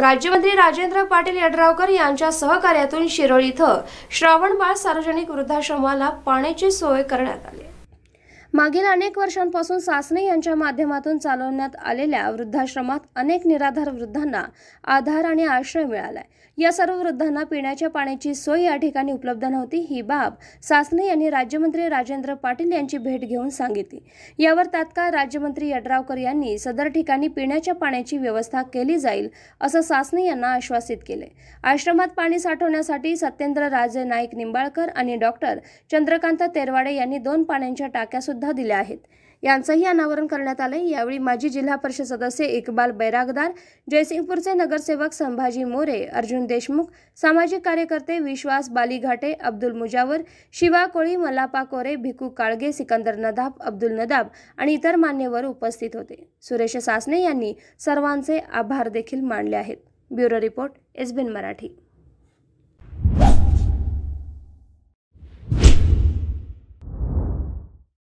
राज्यमंत्री राजेंद्र पाटील यड्रावकर यांच्या सहकार्यातून शिरोळी इथं बाळ सार्वजनिक वृद्धाश्रमाला पाण्याची सोय करण्यात आली मागील अनेक वर्षांपासून सासने यांच्या माध्यमातून चालवण्यात आलेल्या वृद्धाश्रमात अनेक निराधार वृद्धांना आधार आणि आश्रय मिळालाय या सर्व वृद्धांना पिण्याच्या पाण्याची सोय या ठिकाणी उपलब्ध नव्हती ही बाब सासने यांनी राज्यमंत्री राजेंद्र पाटील यांची भेट घेऊन सांगितली यावर तात्काळ राज्यमंत्री यड्रावकर यांनी सदर ठिकाणी पिण्याच्या पाण्याची व्यवस्था केली जाईल असं सासने यांना आश्वासित केले आश्रमात पाणी साठवण्यासाठी सत्येंद्र राजे नाईक निंबाळकर आणि डॉक्टर चंद्रकांत तेरवाडे यांनी दोन पाण्याच्या टाक्यासुद्धा सुद्धा दिल्या आहेत यांचंही अनावरण करण्यात आलं यावेळी माजी जिल्हा परिषद सदस्य इकबाल बैरागदार जयसिंगपूरचे नगरसेवक संभाजी मोरे अर्जुन देशमुख सामाजिक कार्यकर्ते विश्वास बालीघाटे अब्दुल मुजावर शिवा कोळी मल्लापा कोरे भिकू काळगे सिकंदर नदाब अब्दुल नदाब आणि इतर मान्यवर उपस्थित होते सुरेश सासने यांनी सर्वांचे आभार देखील मानले आहेत ब्युरो रिपोर्ट बिन मराठी